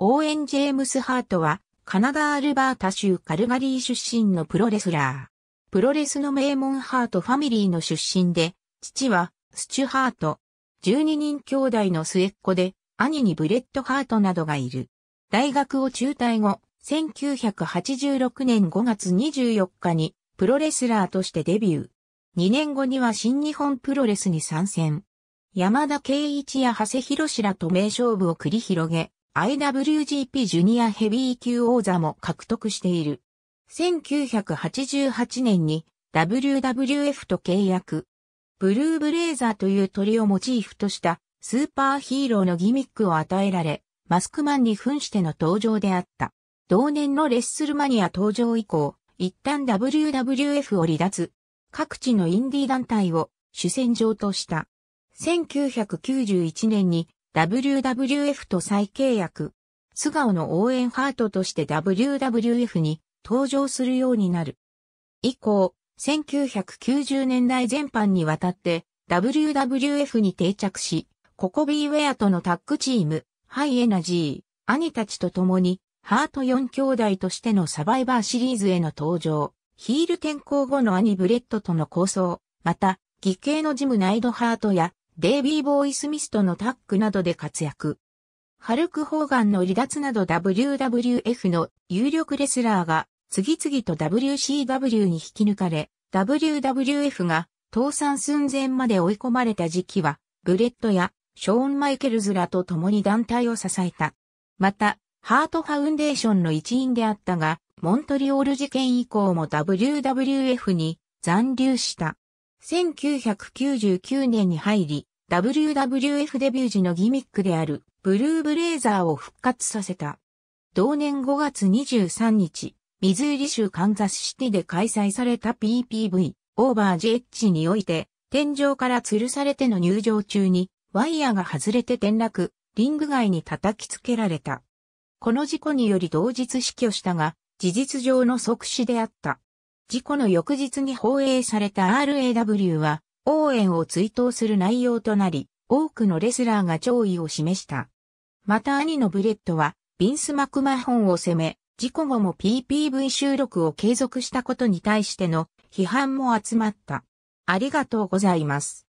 オーエン・ジェームス・ハートは、カナダ・アルバータ州カルガリー出身のプロレスラー。プロレスの名門ハートファミリーの出身で、父は、スチュハート。12人兄弟の末っ子で、兄にブレッド・ハートなどがいる。大学を中退後、1986年5月24日に、プロレスラーとしてデビュー。2年後には新日本プロレスに参戦。山田圭一や長谷博士らと名勝負を繰り広げ、IWGP ジュニアヘビー級王座も獲得している。1988年に WWF と契約。ブルーブレイザーという鳥をモチーフとしたスーパーヒーローのギミックを与えられ、マスクマンに扮しての登場であった。同年のレッスルマニア登場以降、一旦 WWF を離脱。各地のインディ団体を主戦場とした。1991年に WWF と再契約。素顔の応援ハートとして WWF に登場するようになる。以降、1990年代全般にわたって WWF に定着し、ココビーウェアとのタッグチーム、ハイエナジー、兄たちと共に、ハート4兄弟としてのサバイバーシリーズへの登場、ヒール転向後の兄ブレッドとの構想、また、義兄のジムナイドハートや、デイビー・ボーイ・スミスとのタッグなどで活躍。ハルク・ホーガンの離脱など WWF の有力レスラーが次々と WCW に引き抜かれ、WWF が倒産寸前まで追い込まれた時期は、ブレットやショーン・マイケルズらと共に団体を支えた。また、ハートファウンデーションの一員であったが、モントリオール事件以降も WWF に残留した。1999年に入り、WWF デビュー時のギミックであるブルーブレイザーを復活させた。同年5月23日、ミズーリ州カンザスシティで開催された PPV オーバージェッジにおいて、天井から吊るされての入場中にワイヤーが外れて転落、リング外に叩きつけられた。この事故により同日死去したが、事実上の即死であった。事故の翌日に放映された RAW は、応援を追悼する内容となり、多くのレスラーが弔意を示した。また兄のブレットは、ビンス・マクマホンを攻め、事故後も PPV 収録を継続したことに対しての批判も集まった。ありがとうございます。